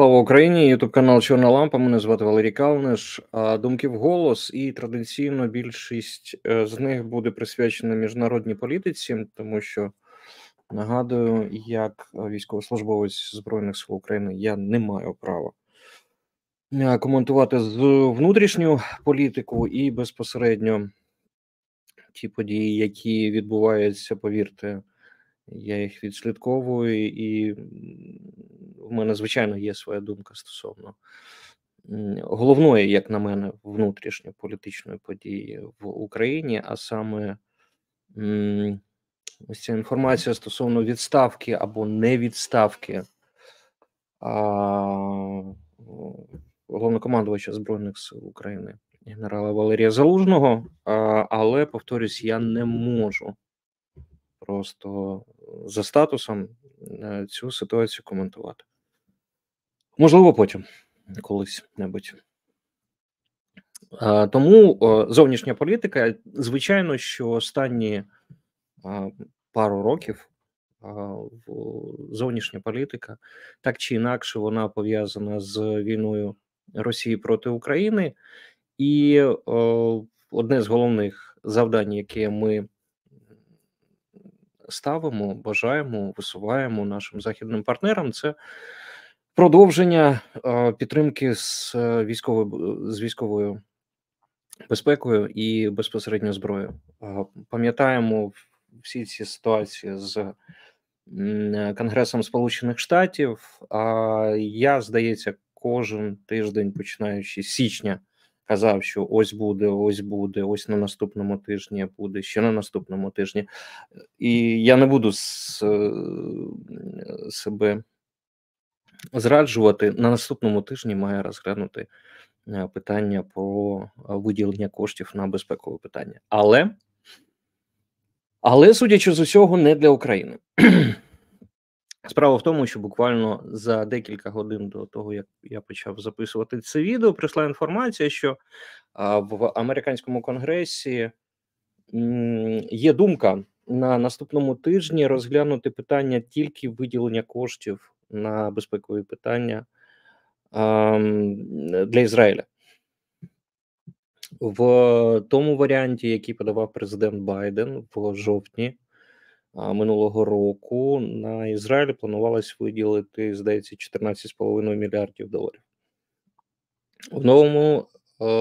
Слава Україні! Ютуб канал Чорна Лампа. Мене звати Валерій Калниш. думки в голос, і традиційно більшість е, з них буде присвячена міжнародній політиці, тому що нагадую, як військовослужбовець збройних сил України, я не маю права е, коментувати внутрішню політику і безпосередньо ті події, які відбуваються, повірте, я їх відслідковую і в мене, звичайно, є своя думка стосовно головної, як на мене, внутрішньополітичної події в Україні, а саме ось ця інформація стосовно відставки або невідставки головнокомандувача Збройних сил України генерала Валерія Залужного, а, але повторюсь, я не можу. Просто за статусом е, цю ситуацію коментувати. Можливо, потім колись небудь. Тому зовнішня політика, звичайно, що останні пару років зовнішня політика так чи інакше вона пов'язана з війною Росії проти України, і одне з головних завдань, яке ми ставимо, бажаємо, висуваємо нашим західним партнерам, це продовження е, підтримки з е, військовою з військовою безпекою і безпосередньо зброєю. Е, пам'ятаємо всі ці ситуації з Конгресом Сполучених Штатів. А я здається, кожен тиждень, починаючи з січня. Казав, що ось буде, ось буде, ось на наступному тижні буде, ще на наступному тижні, і я не буду з себе зраджувати на наступному тижні має розглянути е, питання про е, виділення коштів на безпекове питання. Але, але судячи з усього, не для України. Справа в тому, що буквально за декілька годин до того, як я почав записувати це відео, прийшла інформація, що е, в американському конгресі є думка на наступному тижні розглянути питання тільки виділення коштів на безпекові питання для Ізраїля. В тому варіанті, який подавав президент Байден в жовтні минулого року, на Ізраїль планувалось виділити, здається, 14,5 мільярдів доларів. В новому е,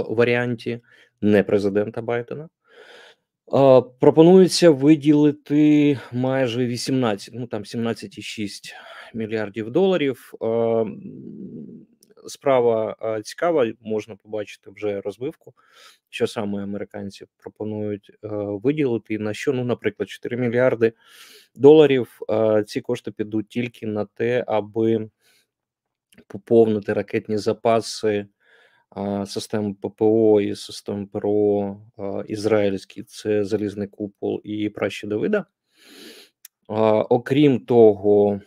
варіанті не президента Байдена, Пропонується виділити майже 18, ну там 17,6 мільярдів доларів. Справа цікава, можна побачити вже розбивку, що саме американці пропонують виділити. І на що, ну, наприклад, 4 мільярди доларів. Ці кошти підуть тільки на те, аби поповнити ракетні запаси систем ППО і систем ПРО ізраїльські це Залізний Купол і Пращі Давида. Окрім того,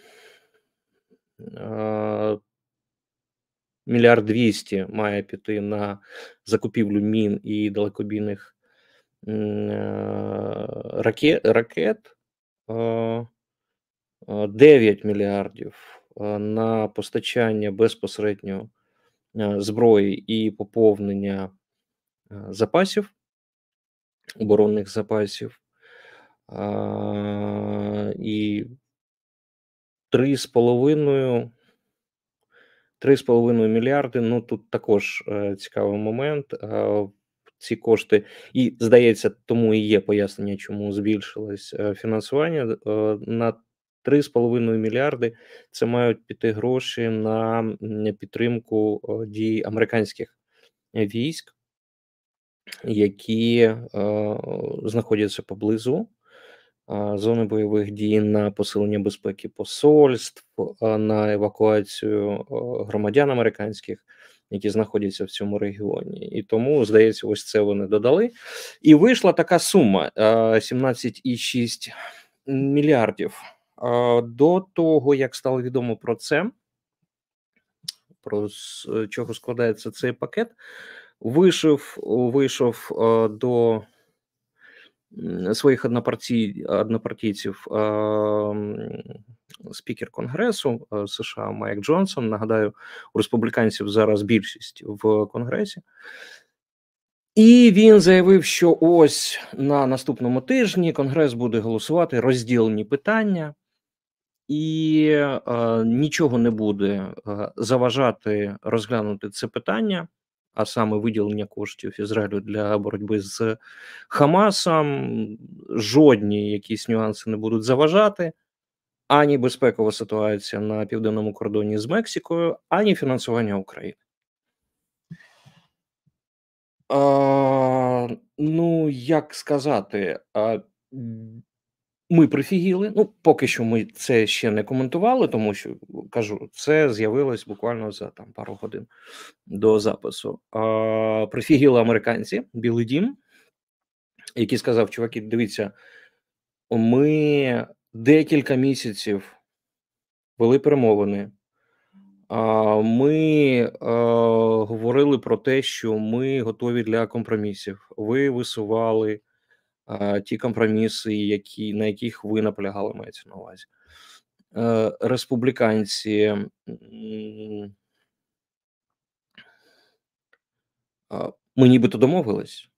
мільярд 200 має піти на закупівлю мін і далекобійних ракет. 9 мільярдів на постачання безпосередньо зброї э, і поповнення э, запасів, оборонних запасів. І 3,5 3,5 мільярди. Ну тут також э, цікавий момент. Ці кошти, і здається, тому і є пояснення, чому збільшилось е, фінансування е, на 3,5 мільярди це мають піти гроші на підтримку дій американських е, військ, які е, знаходяться поблизу е, зони бойових дій на посилення безпеки посольств, на евакуацію громадян американських. Які знаходяться в цьому регіоні, і тому здається, ось це вони додали. І вийшла така сума: 17,6 е, мільярдів. До того, як стало відомо про це, про з е, чого складається цей пакет, вийшов вийшов е, до своїх однопартій, однопартійців е, спікер Конгресу США Майк Джонсон. Нагадаю, у республіканців зараз більшість в Конгресі. І він заявив, що ось на наступному тижні Конгрес буде голосувати розділені питання і е, нічого не буде е, заважати розглянути це питання, а саме виділення коштів Ізраїлю для боротьби з Хамасом. Жодні якісь нюанси не будуть заважати. Ані безпекова ситуація на південному кордоні з Мексикою, ані фінансування України. Е, ну, як сказати, е, ми прифігіли. Ну, поки що ми це ще не коментували, тому що кажу, це з'явилось буквально за там пару годин до запису. А, Прифігіли американці, Білий Дім, який сказав: чуваки, дивіться, ми декілька місяців вели перемовини. Ми а, говорили про те, що ми готові для компромісів. Ви висували ті компроміси, які на яких ви наполягали, мається на увазі. Е, республіканці. Ми нібито домовились.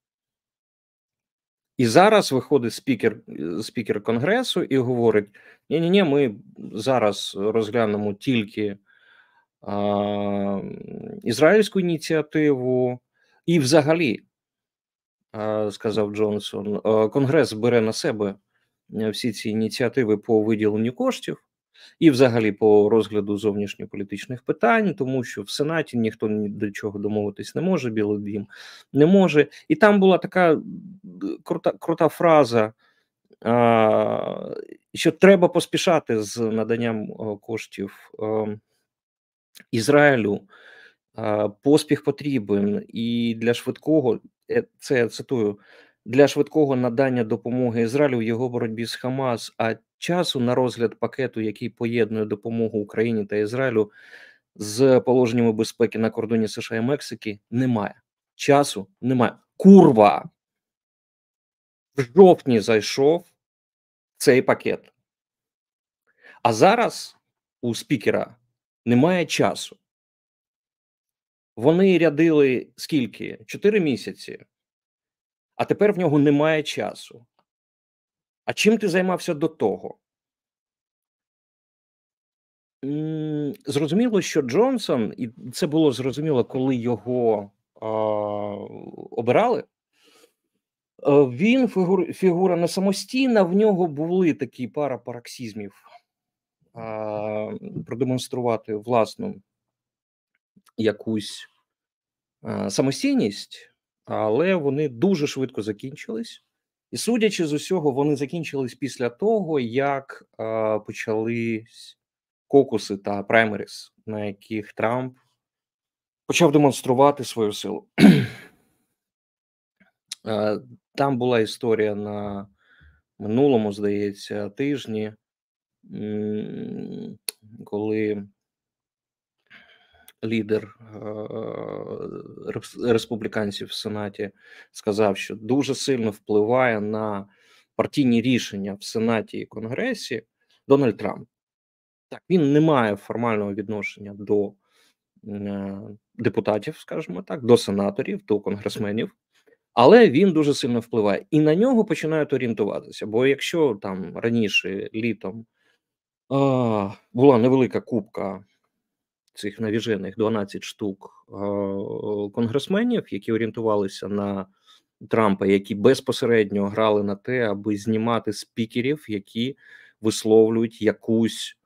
І зараз виходить спікер е, спікер Конгресу і говорить: ні ні ні ми зараз розглянемо тільки а, ізраїльську ініціативу, і взагалі сказав Джонсон, е, Конгрес бере на себе е, всі ці ініціативи по виділенню коштів і, взагалі, по розгляду зовнішньополітичних питань, тому що в Сенаті ніхто ні до чого домовитись не може, Білий дім не може. І там була така е, крута, крута фраза. Що треба поспішати з наданням коштів ем, Ізраїлю поспіх потрібен, і для швидкого е, це я цитую для швидкого надання допомоги Ізраїлю в його боротьбі з Хамас. А часу на розгляд пакету, який поєднує допомогу Україні та Ізраїлю з положеннями безпеки на кордоні США і Мексики, немає. Часу немає. Курва! В жовтні зайшов цей пакет. А зараз у спікера немає часу. Вони рядили скільки? Чотири місяці, а тепер в нього немає часу. А чим ти займався до того? Зрозуміло, що Джонсон, і це було зрозуміло, коли його а, обирали. Е, він фігур, фігура не самостійна, в нього були такі пара параксізмів а, продемонструвати власну якусь е, самостійність, але вони дуже швидко закінчились. І, судячи з усього, вони закінчились після того, як е, почались кокуси та праймеріс, на яких Трамп почав демонструвати свою силу. е, там була історія на минулому, здається, тижні, коли лідер е, республіканців в Сенаті, сказав, що дуже сильно впливає на партійні рішення в Сенаті і Конгресі Дональд Трамп. Так, він не має формального відношення до е, депутатів, скажімо так, до сенаторів, до конгресменів. Але він дуже сильно впливає і на нього починають орієнтуватися. Бо якщо там раніше літом е, була невелика кубка цих навіжених 12 штук е, конгресменів, які орієнтувалися на Трампа, які безпосередньо грали на те, аби знімати спікерів, які висловлюють якусь.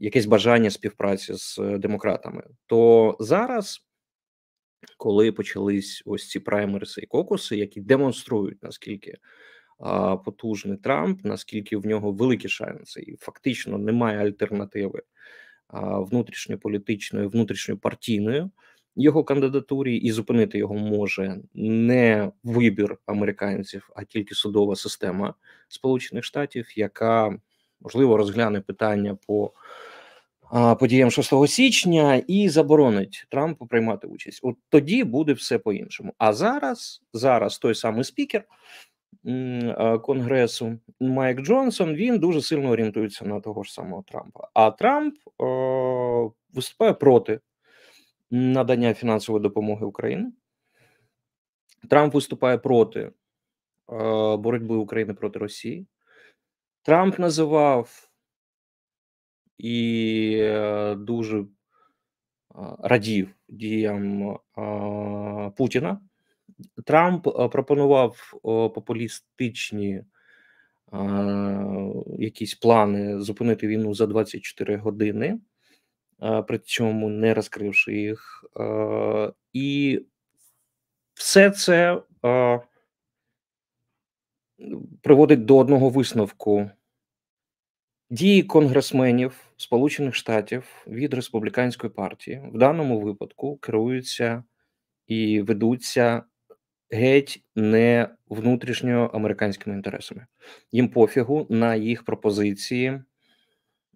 Якесь бажання співпраці з е, демократами, то зараз, коли почались ось ці праймериси і кокуси, які демонструють наскільки а, потужний Трамп, наскільки в нього великі шанси, і фактично немає альтернативи внутрішньополітичною, внутрішньопартійною його кандидатурі, і зупинити його може не вибір американців, а тільки судова система Сполучених Штатів, яка можливо розгляне питання по подіям 6 січня і заборонить Трампу приймати участь. От тоді буде все по іншому. А зараз, зараз той самий спікер. Конгресу Майк Джонсон він дуже сильно орієнтується на того ж самого Трампа. А Трамп виступає проти надання фінансової допомоги Україні. Трамп виступає проти боротьби України проти Росії. Трамп називав і е, дуже радів діям Путіна. Трамп е, пропонував популістичні якісь плани зупинити війну за 24 години, при цьому не розкривши їх, і все це приводить до одного висновку. Дії конгресменів Сполучених Штатів від республіканської партії в даному випадку керуються і ведуться геть не внутрішньо американськими інтересами. Їм пофігу на їх пропозиції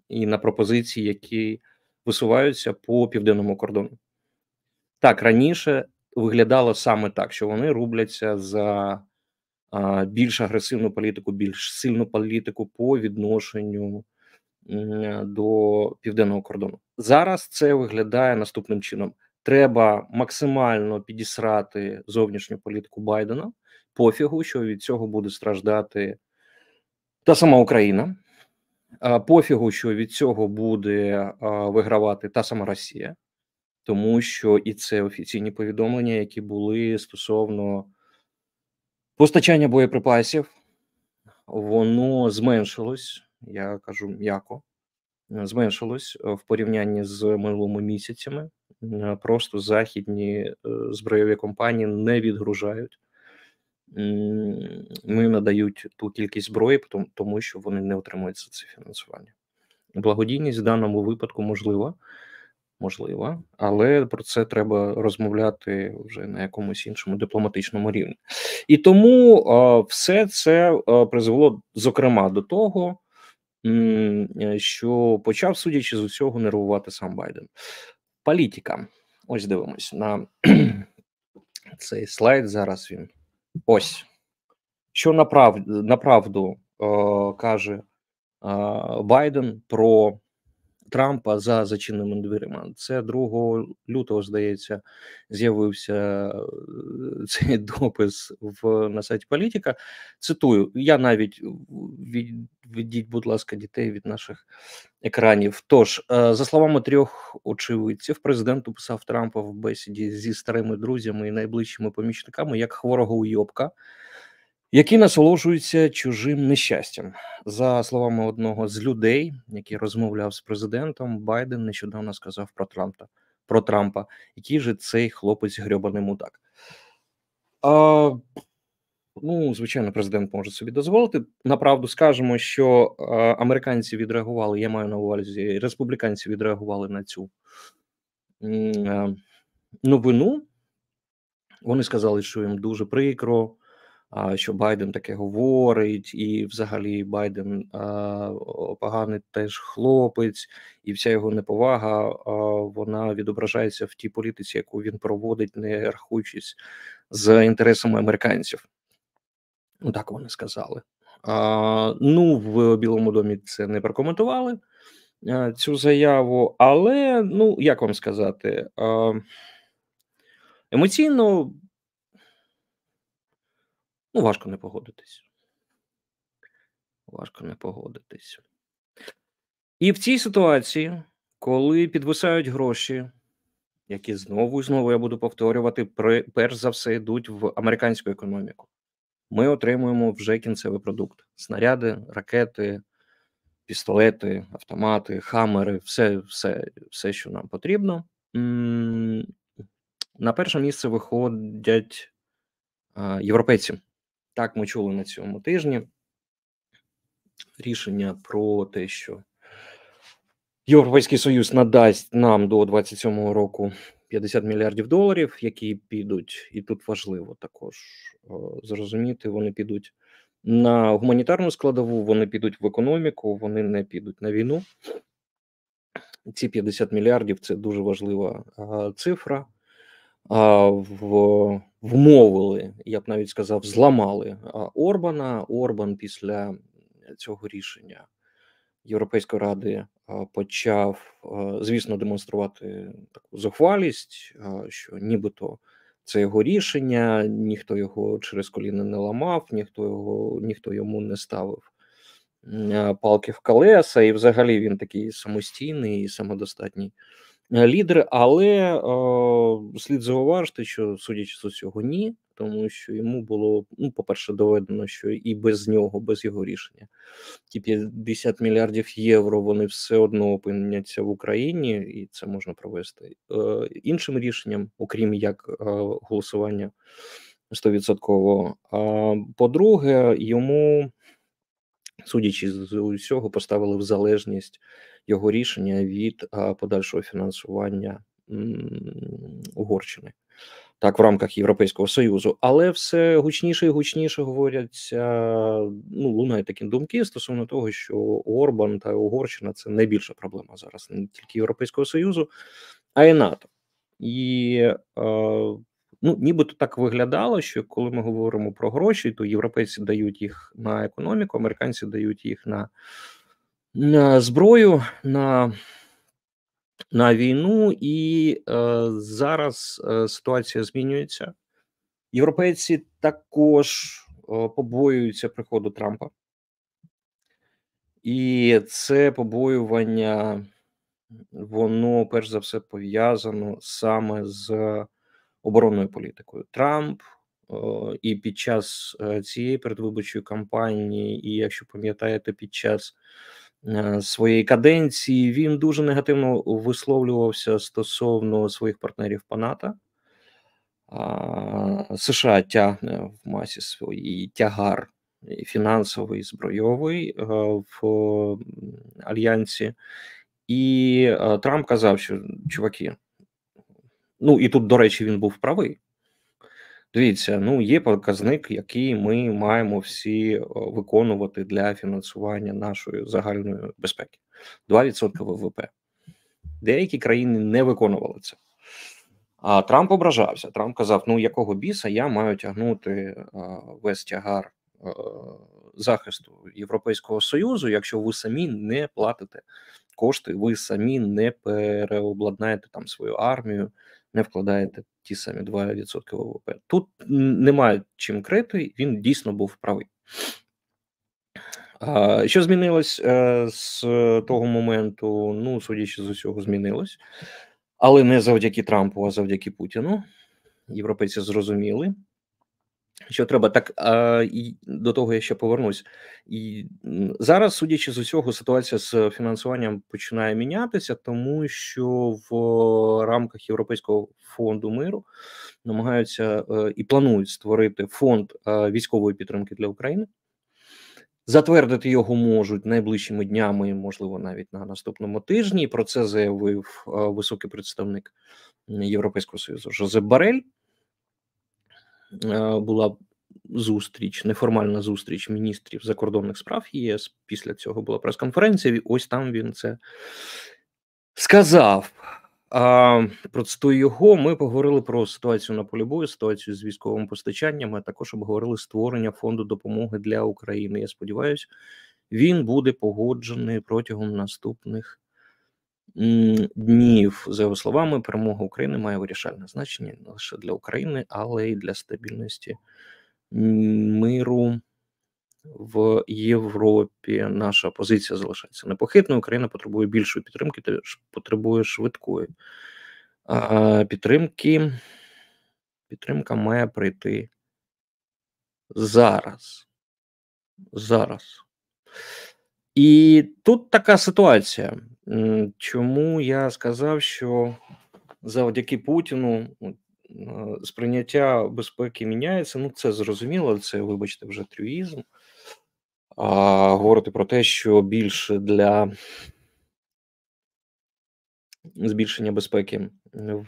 і на пропозиції, які висуваються по південному кордону. Так раніше виглядало саме так, що вони рубляться за більш агресивну політику, більш сильну політику по відношенню. До південного кордону зараз це виглядає наступним чином: треба максимально підісрати зовнішню політику Байдена. Пофігу, що від цього буде страждати та сама Україна. Пофігу, що від цього буде вигравати та сама Росія, тому що і це офіційні повідомлення, які були стосовно постачання боєприпасів, воно зменшилось. Я кажу м'яко, зменшилось е, в порівнянні з минулими місяцями просто західні е, збройові компанії не відгружають. Ми надають ту кількість зброї, тому що вони не отримують за це фінансування. Благодійність в даному випадку можлива, можлива, але про це треба розмовляти вже на якомусь іншому дипломатичному рівні. І тому все це призвело зокрема до того, е, що почав, судячи з усього, нервувати сам Байден. Політика. Ось дивимось на цей слайд. Зараз він. Ось. Що направду, направду е, каже е, Байден про Трампа за зачиненими дверима. Це 2 лютого, здається, з'явився е, цей допис в на сайті Політика. Цитую: я навіть відведіть, будь ласка, дітей від наших екранів. Тож, е, за словами трьох очевидців, президент описав Трампа в бесіді зі старими друзями і найближчими помічниками як хворого уйобка – які насолоджуються чужим нещастям. За словами одного з людей, який розмовляв з президентом, Байден нещодавно сказав про Трампа, про Трампа, який же цей хлопець грьобаний мудак. А, Ну, звичайно, президент може собі дозволити. Направду скажемо, що а, американці відреагували. Я маю на увазі, республіканці відреагували на цю а, е, новину. Вони сказали, що їм дуже прикро що Байден таке говорить, і взагалі Байден поганий теж хлопець, і вся його неповага вона відображається в тій політиці, яку він проводить, не рахуючись з інтересами американців. Ну так вони сказали. А, Ну в Білому домі це не прокоментували цю заяву, але ну як вам сказати, емоційно Ну, важко не погодитись. Важко не погодитись. І в цій ситуації, коли підвисають гроші, які знову і знову я буду повторювати, перш за все йдуть в американську економіку. Ми отримуємо вже кінцевий продукт: снаряди, ракети, пістолети, автомати, хамери, все, все, все, що нам потрібно. На перше місце виходять європейці. Так, ми чули на цьому тижні рішення про те, що Європейський Союз надасть нам до 27-го року 50 мільярдів доларів, які підуть, і тут важливо також е, зрозуміти, вони підуть на гуманітарну складову, вони підуть в економіку, вони не підуть на війну. Ці 50 мільярдів це дуже важлива е, цифра в. Вмовили, я б навіть сказав, зламали Орбана. Орбан після цього рішення Європейської ради почав, звісно, демонструвати таку зухвалість, що нібито це його рішення, ніхто його через коліна не ламав, ніхто його ніхто йому не ставив палки в колеса, і взагалі він такий самостійний і самодостатній е, лідер. Але слід зауважити, що судячи з усього, ні, тому що йому було ну, по-перше, доведено, що і без нього, без його рішення, ті 50 мільярдів євро вони все одно опиняться в Україні, і це можна провести е, іншим рішенням, окрім як е, голосування стовідсотково. По-друге, йому судячи з усього, поставили в залежність його рішення від подальшого фінансування Угорщини. Так, в рамках Європейського союзу, але все гучніше і гучніше говоряться ну лунають такі думки стосовно того, що Орбан та Угорщина це найбільша проблема зараз не тільки Європейського Союзу, а й НАТО. І е, Ну, нібито так виглядало, що коли ми говоримо про гроші, то європейці дають їх на економіку, американці дають їх на, на зброю, на на війну, і е, зараз е, ситуація змінюється. Європейці також е, побоюються приходу Трампа, і це побоювання, воно перш за все пов'язано саме з оборонною політикою. Трамп і під час е, цієї передвиборчої кампанії, і якщо пам'ятаєте, під час е, своєї каденції він дуже негативно висловлювався стосовно своїх партнерів по НАТО. США тягне в масі своїй тягар фінансовий збройовий е, в альянсі, і Трамп казав, що чуваки, Ну і тут, до речі, він був правий. Дивіться, ну є показник, який ми маємо всі е, виконувати для фінансування нашої загальної безпеки: 2% ВВП. Деякі країни не виконували це. А Трамп ображався. Трамп казав: ну якого біса я маю тягнути е, весь тягар е, захисту Європейського союзу, якщо ви самі не платите кошти, ви самі не переобладнаєте там свою армію не вкладаєте ті самі 2% ВВП. Тут немає чим крити, він дійсно був правий. Що змінилось е, з того моменту? Ну, судячи з усього, змінилось, але не завдяки Трампу, а завдяки Путіну. Європейці зрозуміли, що треба так а, і до того я ще повернусь, і зараз, судячи з усього, ситуація з фінансуванням починає мінятися, тому що в рамках Європейського фонду миру намагаються е, і планують створити фонд е, військової підтримки для України. Затвердити його можуть найближчими днями, можливо, навіть на наступному тижні. Про це заявив е, високий представник Європейського союзу Жозеп Барель. Е, була зустріч, неформальна зустріч міністрів закордонних справ ЄС. Після цього була прес-конференція. і Ось там він це сказав. А Процитую його. Ми поговорили про ситуацію на полі бою, ситуацію з військовим постачанням. а Також обговорили створення фонду допомоги для України. Я сподіваюся, він буде погоджений протягом наступних днів. За його словами, перемога України має вирішальне значення не лише для України, але й для стабільності миру в Європі. Наша позиція залишається непохитною. Україна потребує більшої підтримки, теж потребує швидкої а підтримки. Підтримка має прийти зараз. Зараз. І тут така ситуація. Чому я сказав, що завдяки Путіну э, сприйняття безпеки міняється? Ну, це зрозуміло, це, вибачте, вже трюїзм. А Говорити про те, що більше для збільшення безпеки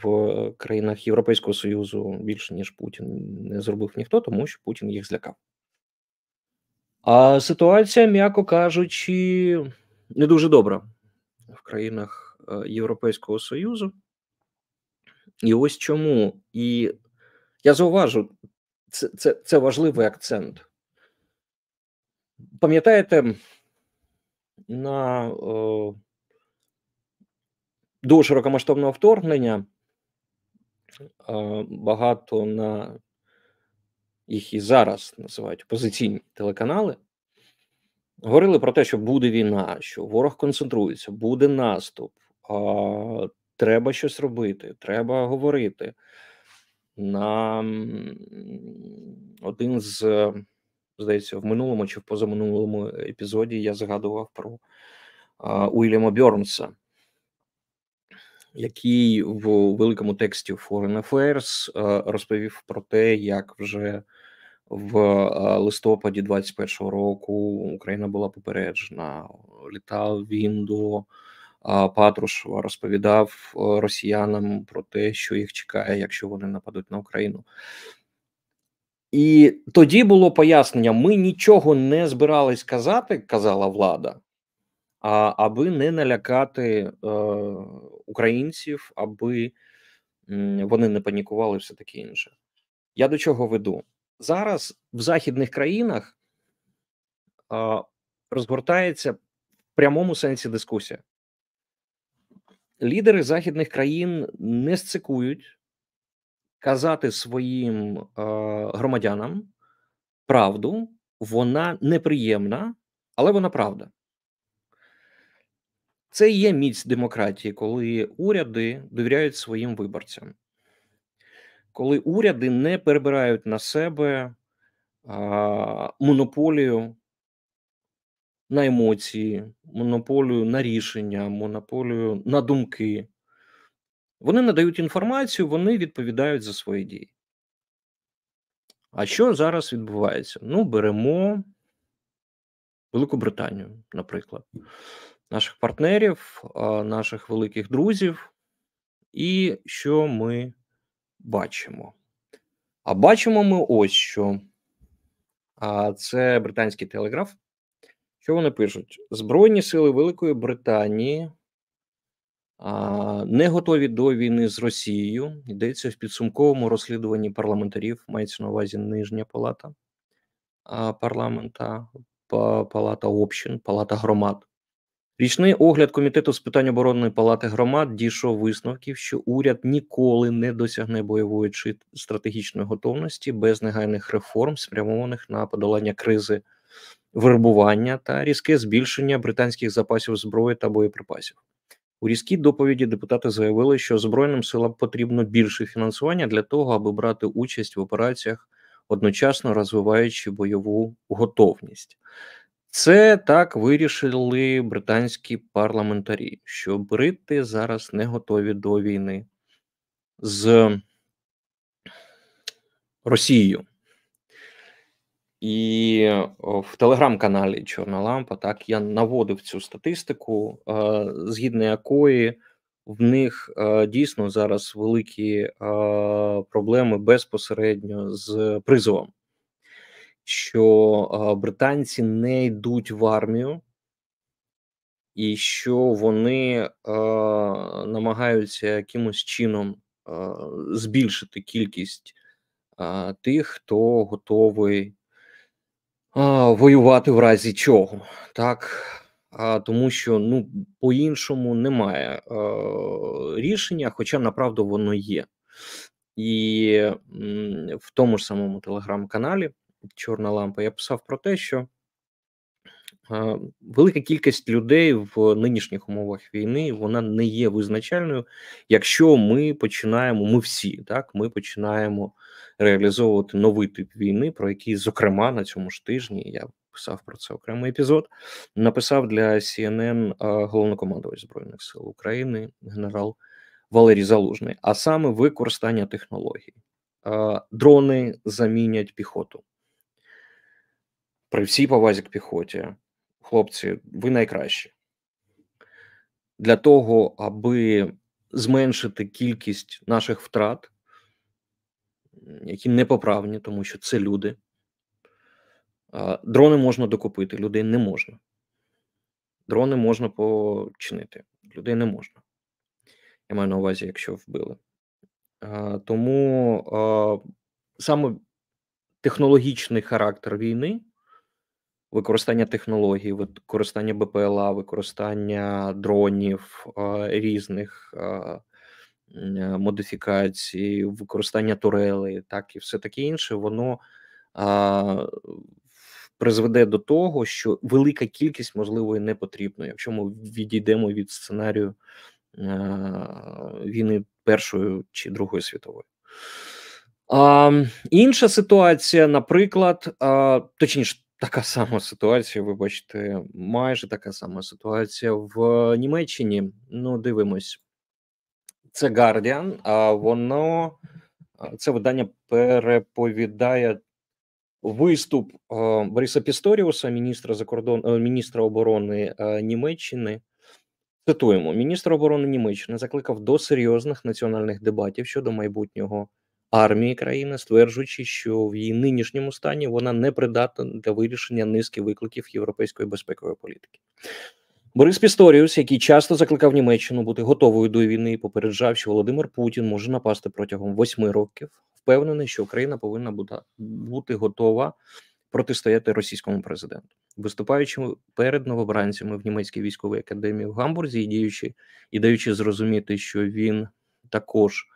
в країнах Європейського Союзу більше ніж Путін не зробив ніхто, тому що Путін їх злякав. А ситуація, м'яко кажучи, не дуже добра в країнах е, Європейського Союзу. І ось чому. І я зауважу, це, це, це важливий акцент. Пам'ятаєте, на о, до широкомасштабного вторгнення о, е, багато на їх і зараз називають опозиційні телеканали, говорили про те, що буде війна, що ворог концентрується, буде наступ, а, треба щось робити, треба говорити. На один з, здається, в минулому чи в позаминулому епізоді я згадував про а, Уільяма Бьорнса який в великому тексті Foreign Affairs е, розповів про те, як вже в е, листопаді 21-го року Україна була попереджена. Літав він до Патрушева, розповідав е, росіянам про те, що їх чекає, якщо вони нападуть на Україну. І тоді було пояснення: ми нічого не збирались казати, казала влада аби не налякати е, українців, аби вони не панікували, все таке інше. Я до чого веду зараз в західних країнах розгортається в прямому сенсі дискусія. Лідери західних країн не сцикують казати своїм е, громадянам правду, вона неприємна, але вона правда. Це і є міць демократії, коли уряди довіряють своїм виборцям, коли уряди не перебирають на себе а, монополію на емоції, монополію на рішення, монополію на думки. Вони надають інформацію, вони відповідають за свої дії. А що зараз відбувається? Ну, беремо Великобританію, наприклад наших партнерів, наших великих друзів, і що ми бачимо? А бачимо ми ось що. Це британський телеграф. Що вони пишуть? Збройні сили Великої Британії не готові до війни з Росією. Йдеться в підсумковому розслідуванні парламентарів. Мається на увазі нижня палата парламента, палата общин, палата громад. Річний огляд комітету з питань оборонної палати громад дійшов висновків, що уряд ніколи не досягне бойової чи стратегічної готовності без негайних реформ, спрямованих на подолання кризи вербування та різке збільшення британських запасів зброї та боєприпасів. У різкій доповіді депутати заявили, що збройним силам потрібно більше фінансування для того, аби брати участь в операціях, одночасно розвиваючи бойову готовність. Це так вирішили британські парламентарі, що брити зараз не готові до війни з Росією. І е, в телеграм-каналі Чорна Лампа так я наводив цю статистику, е, згідно якої в них е, дійсно зараз великі проблеми безпосередньо з призовом що британці не йдуть в армію, і що вони е, намагаються якимось чином е, збільшити кількість е, тих, хто готовий воювати в разі чого, так а тому, що ну по-іншому немає рішення, хоча направду воно є. І в тому ж самому телеграм-каналі чорна лампа, я писав про те, що велика кількість людей в нинішніх умовах війни вона не є визначальною, якщо ми починаємо, ми всі так, ми починаємо реалізовувати новий тип війни, про який, зокрема, на цьому ж тижні я. Писав про це окремий епізод. Написав для CNN головнокомандувач збройних сил України генерал Валерій Залужний, а саме використання технологій. Дрони замінять піхоту. При всій повазі к піхоті, хлопці, ви найкращі. Для того, аби зменшити кількість наших втрат, які непоправні, тому що це люди. Дрони можна докупити, людей не можна. Дрони можна починити, людей не можна. Я маю на увазі, якщо вбили. Тому саме технологічний характер війни використання технологій, використання БПЛА, використання дронів різних е, модифікацій, використання турелей, так і все таке інше, воно призведе до того, що велика кількість можливо і не потрібно, якщо ми відійдемо від сценарію війни Першої чи Другої світової. А, Інша ситуація, наприклад, а, точніше, Така сама ситуація, вибачте, майже така сама ситуація в э, Німеччині. Ну, дивимось, це Guardian, а воно це видання переповідає виступ е, Бориса Пісторіуса, міністра закордон е, міністра оборони е, Німеччини. Цитуємо: міністр оборони Німеччини закликав до серйозних національних дебатів щодо майбутнього армії країни, стверджуючи, що в її нинішньому стані вона не придатна для вирішення низки викликів європейської безпекової політики. Борис Пісторіус, який часто закликав Німеччину бути готовою до війни, попереджав, що Володимир Путін може напасти протягом восьми років, впевнений, що Україна повинна бути готова протистояти російському президенту, виступаючи перед новобранцями в німецькій військовій академії в Гамбурзі, і діючи і даючи зрозуміти, що він також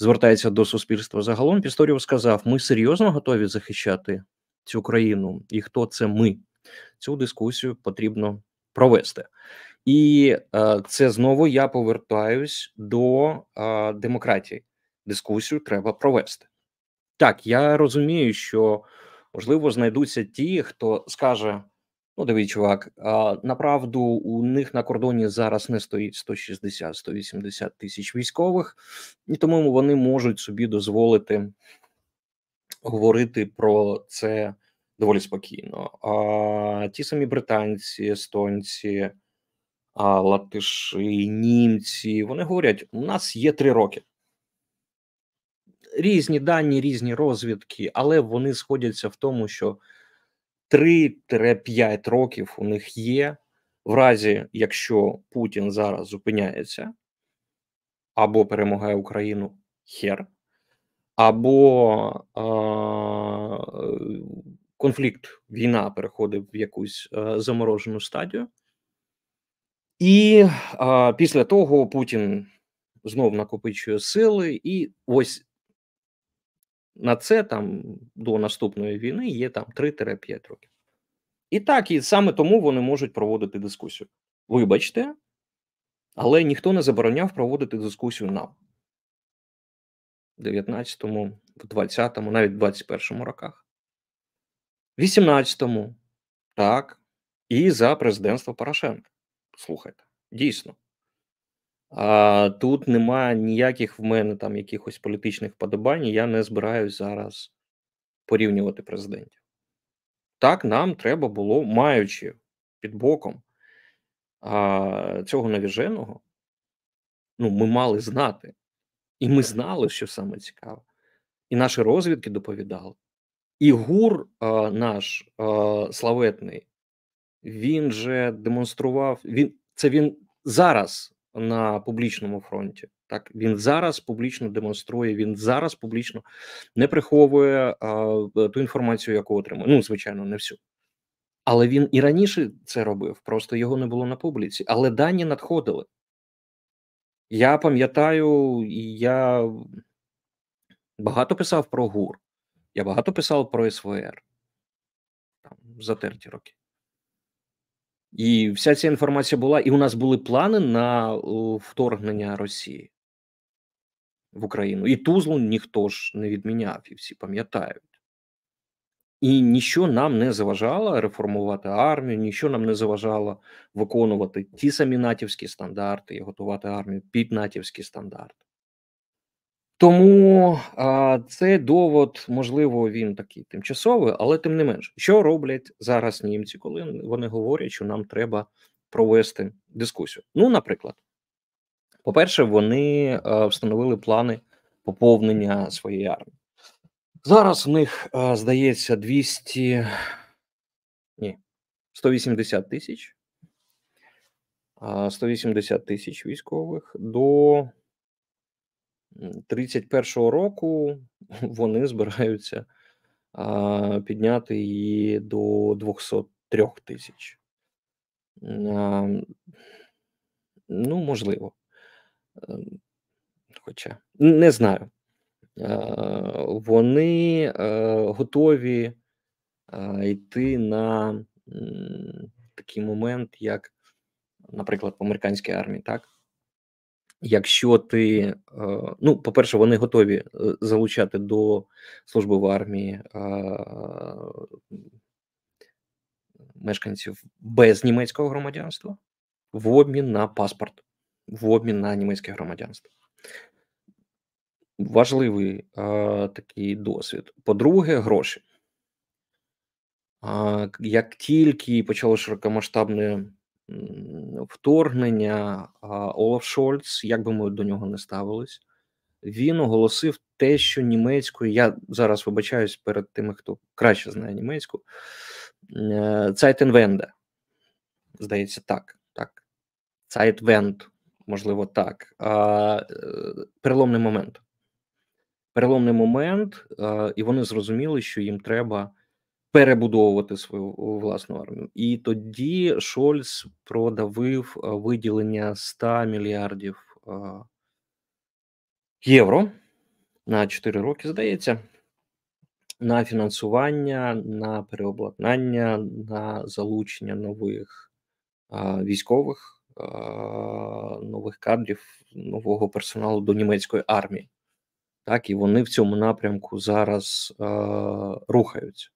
звертається до суспільства загалом, Пісторіус сказав: ми серйозно готові захищати цю країну, і хто це ми? Цю дискусію потрібно провести. І е, це знову я повертаюсь до е, демократії. Дискусію треба провести. Так, я розумію, що можливо знайдуться ті, хто скаже: Ну, диві, чувак, а, направду у них на кордоні зараз не стоїть 160-180 тисяч військових, і тому вони можуть собі дозволити говорити про це доволі спокійно. А ті самі британці, естонці, а, латиші, німці вони говорять: у нас є три роки. Різні дані, різні розвідки, але вони сходяться в тому, що. 3-5 років у них є, в разі якщо Путін зараз зупиняється або перемагає Україну хер, або е- конфлікт, війна переходить в якусь е- заморожену стадію. І е- після того Путін знов накопичує сили, і ось на це там до наступної війни є там 3-5 років. І так, і саме тому вони можуть проводити дискусію. Вибачте, але ніхто не забороняв проводити дискусію нам. В 19-му, в 20-му, навіть в 21-му роках, в 18-му, так, і за президентство Порошенка. Слухайте, дійсно. А Тут немає ніяких в мене там якихось політичних подобань. Я не збираюсь зараз порівнювати президентів. Так нам треба було, маючи під боком а, цього навіженого, ну, ми мали знати. І ми знали, що саме цікаве. І наші розвідки доповідали. І гур а, наш а, славетний, він же демонстрував. він Це він зараз на публічному фронті. Так він зараз публічно демонструє, він зараз публічно не приховує а, ту інформацію, яку отримує. Ну, звичайно, не всю. Але він і раніше це робив, просто його не було на публіці. Але дані надходили. Я пам'ятаю, я багато писав про ГУР, я багато писав про СВР там, за терті роки. І вся ця інформація була, і у нас були плани на вторгнення Росії в Україну. І Тузлу ніхто ж не відміняв, і всі пам'ятають. І нічого нам не заважало реформувати армію, нічого нам не заважало виконувати ті самі натівські стандарти і готувати армію під натівські стандарти. Тому а, це довод, можливо, він такий тимчасовий, але тим не менш, що роблять зараз німці, коли вони говорять, що нам треба провести дискусію. Ну, наприклад, по-перше, вони а, е, встановили плани поповнення своєї армії. Зараз в них е, а, здається 200, ні, 180 тисяч, 180 тисяч військових до. 31-го року вони збираються а, підняти її до 203 тисяч. Ну, можливо. Ем, хоча не знаю. Е, вони е, готові йти на такий момент, як, наприклад, в американській армії, так? Якщо ти, е, ну по-перше, вони готові е, залучати до служби в армії е, мешканців без німецького громадянства в обмін на паспорт, в обмін на німецьке громадянство. Важливий такий досвід. По-друге, гроші. Як тільки почало широкомасштабне вторгнення Олаф Шольц, як би ми до нього не ставились, він оголосив те, що німецькою. Я зараз вибачаюсь перед тими, хто краще знає німецьку, Цайтенвенде. Здається, так. так. Цайтвенд, можливо, так. Е, переломний момент. Переломний момент, е, і вони зрозуміли, що їм треба перебудовувати свою власну армію. І тоді Шольц продавив е, виділення 100 мільярдів е, євро на 4 роки, здається. На фінансування, на переобладнання, на залучення нових е, військових, нових кадрів, нового персоналу до німецької армії. Так, і вони в цьому напрямку зараз а, рухаються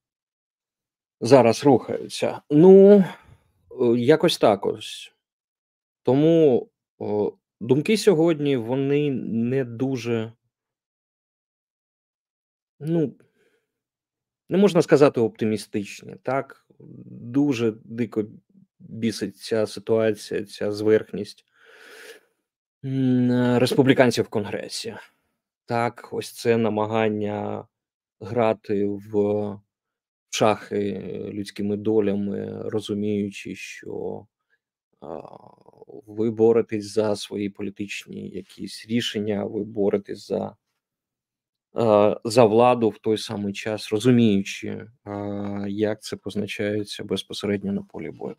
зараз рухаються. Ну, е, якось так ось. Тому о, думки сьогодні вони не дуже. Ну, не можна сказати оптимістичні, так? Дуже дико бісить ця ситуація, ця зверхність республіканців в Конгресі. Так, ось це намагання грати в шахи е, людськими долями, розуміючи, що ви боретесь за свої політичні якісь рішення, ви боретесь за за владу в той самий час, розуміючи, як це позначається безпосередньо на полі бою.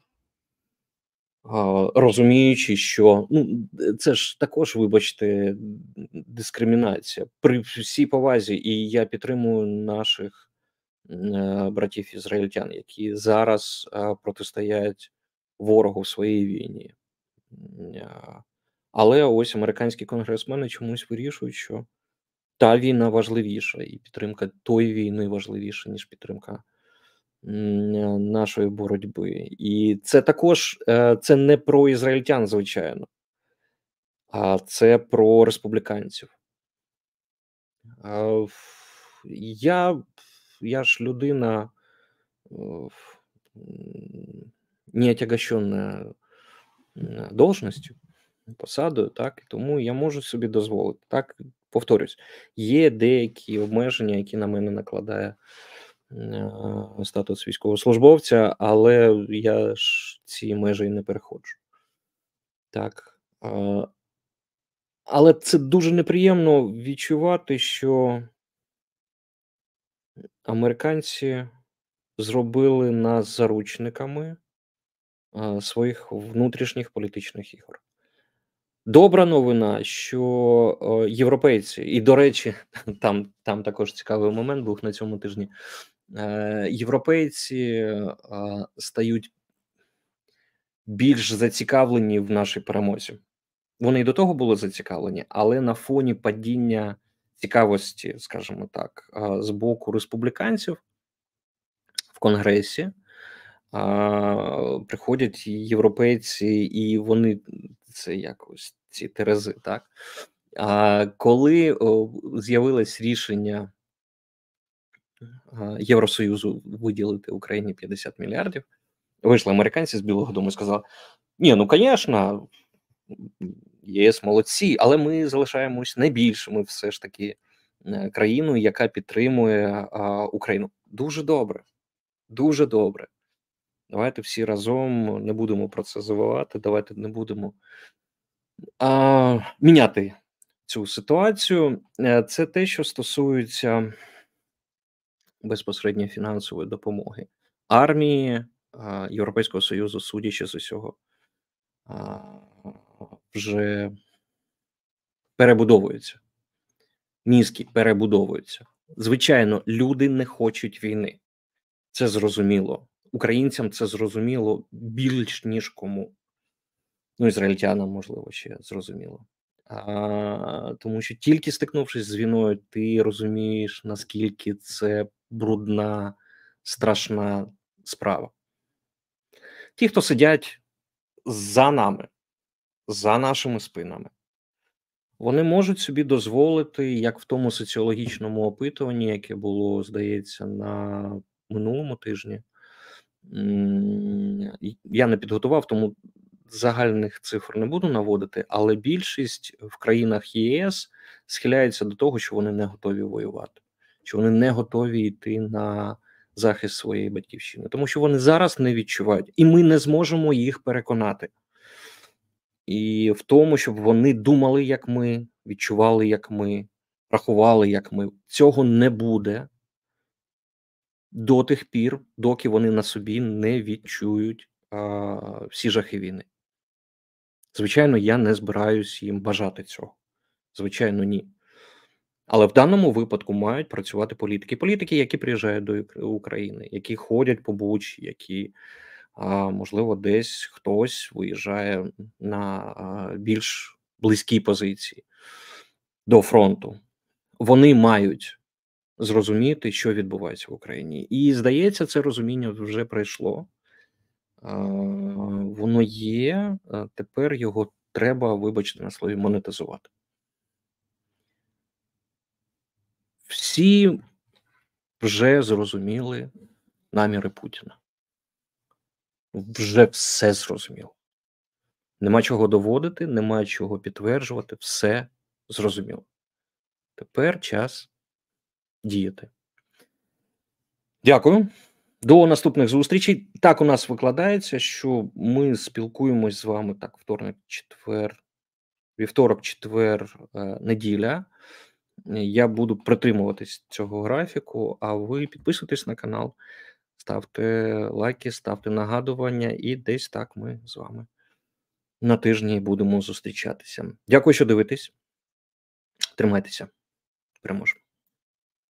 Розуміючи, що ну це ж також, вибачте, дискримінація при всій повазі, і я підтримую наших Е, братів ізраїльтян, які зараз е, протистоять ворогу в своїй війні. Е. Але ось американські конгресмени чомусь вирішують, що та війна важливіша, і підтримка тої війни важливіша, ніж підтримка нашої боротьби. І це також це не про ізраїльтян, звичайно, а це про республіканців. Я я ж людина э, не отягощена э, посадою, так, тому я можу собі дозволити. Так, повторюсь, є е, деякі обмеження, які на мене накладає э, статус військовослужбовця, але я ж ці межі не переходжу. Так. Але це дуже неприємно відчувати, що Американці зробили нас заручниками своїх внутрішніх політичних ігор. Добра новина, що європейці, і до речі, там там також цікавий момент був на цьому тижні. Е, європейці стають більш зацікавлені в нашій перемозі. Вони і до того були зацікавлені, але на фоні падіння цікавості, скажімо так, з боку республіканців в Конгресі приходять європейці, і вони це якось ці терези, так. А коли з'явилось рішення Євросоюзу виділити Україні 50 мільярдів, вийшли американці з Білого Дому і сказали: Ні, ну звісно, ЄС молодці, але ми залишаємось найбільшими, все ж таки, е, країною, яка підтримує а, Україну. Дуже добре, дуже добре. Давайте всі разом не будемо про це забувати. Давайте не будемо а, міняти цю ситуацію. Е, це те, що стосується безпосередньо фінансової допомоги армії а, Європейського союзу, судячи з усього вже перебудовуються, мізки перебудовуються. Звичайно, люди не хочуть війни. Це зрозуміло. Українцям це зрозуміло більш ніж кому. Ну, ізраїльтянам, можливо, ще зрозуміло. А, Тому що тільки стикнувшись з війною, ти розумієш, наскільки це брудна, страшна справа. Ті, хто сидять за нами, за нашими спинами. Вони можуть собі дозволити, як в тому соціологічному опитуванні, яке було, здається, на минулому тижні. Я не підготував, тому загальних цифр не буду наводити, але більшість в країнах ЄС схиляється до того, що вони не готові воювати, що вони не готові йти на захист своєї батьківщини, тому що вони зараз не відчувають, і ми не зможемо їх переконати і в тому, щоб вони думали, як ми, відчували, як ми, рахували, як ми. Цього не буде до тих пір, доки вони на собі не відчують а, всі жахи війни. Звичайно, я не збираюсь їм бажати цього. Звичайно, ні. Але в даному випадку мають працювати політики. Політики, які приїжджають до України, які ходять по Бучі, які можливо, десь хтось виїжджає на більш близькі позиції до фронту. Вони мають зрозуміти, що відбувається в Україні, і здається, це розуміння вже прийшло. Воно є, тепер його треба, вибачте на слові, монетизувати. Всі вже зрозуміли наміри Путіна вже все зрозумів. Нема чого доводити, нема чого підтверджувати, все зрозуміло. Тепер час діяти. Дякую. До наступних зустрічей. Так у нас викладається, що ми спілкуємось з вами так вторник, четвер, вівторок, четвер, е, неділя. Я буду притримуватись цього графіку, а ви підписуйтесь на канал ставте лайки, ставте нагадування, і десь так ми з вами на тижні будемо зустрічатися. Дякую, що дивитесь. Тримайтеся, переможемо.